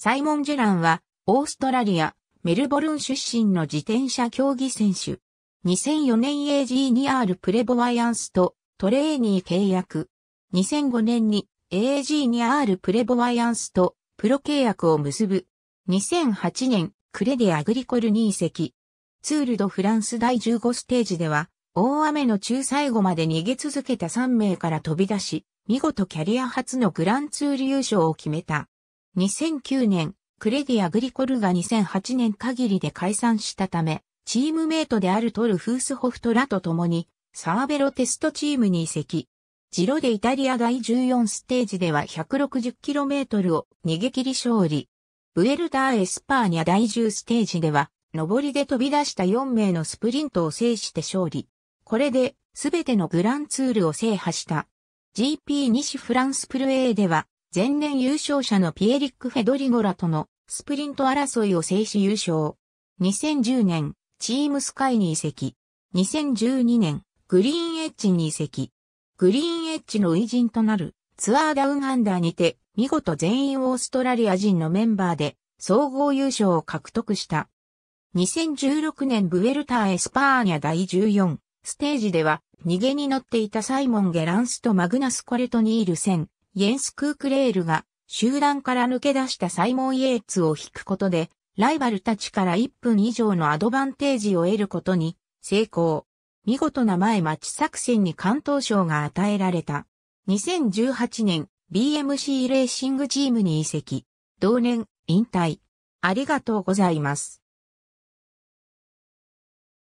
サイモン・ジュランは、オーストラリア、メルボルン出身の自転車競技選手。2004年 AG2R プレボワイアンスとトレーニー契約。2005年に AG2R プレボワイアンスとプロ契約を結ぶ。2008年、クレデアグリコルに移籍。ツールドフランス第15ステージでは、大雨の中最後まで逃げ続けた3名から飛び出し、見事キャリア初のグランツール優勝を決めた。2009年、クレディアグリコルが2008年限りで解散したため、チームメイトであるトル・フースホフトらと共に、サーベロテストチームに移籍。ジロでイタリア第14ステージでは 160km を逃げ切り勝利。ブエルター・エスパーニャ第10ステージでは、上りで飛び出した4名のスプリントを制して勝利。これで、すべてのグランツールを制覇した。GP 西フランスプルエーでは、前年優勝者のピエリック・フェドリゴラとのスプリント争いを制し優勝。2010年、チームスカイに移籍。2012年、グリーンエッジに移籍。グリーンエッジの偉人となるツアーダウンアンダーにて、見事全員オーストラリア人のメンバーで総合優勝を獲得した。2016年ブエルター・エスパーニャ第14ステージでは逃げに乗っていたサイモン・ゲランスとマグナス・コレトニール戦イエンス・クークレールが集団から抜け出したサイモン・イエーツを引くことで、ライバルたちから1分以上のアドバンテージを得ることに成功。見事な前町作戦に関東賞が与えられた。2018年 BMC レーシングチームに移籍。同年引退。ありがとうございます。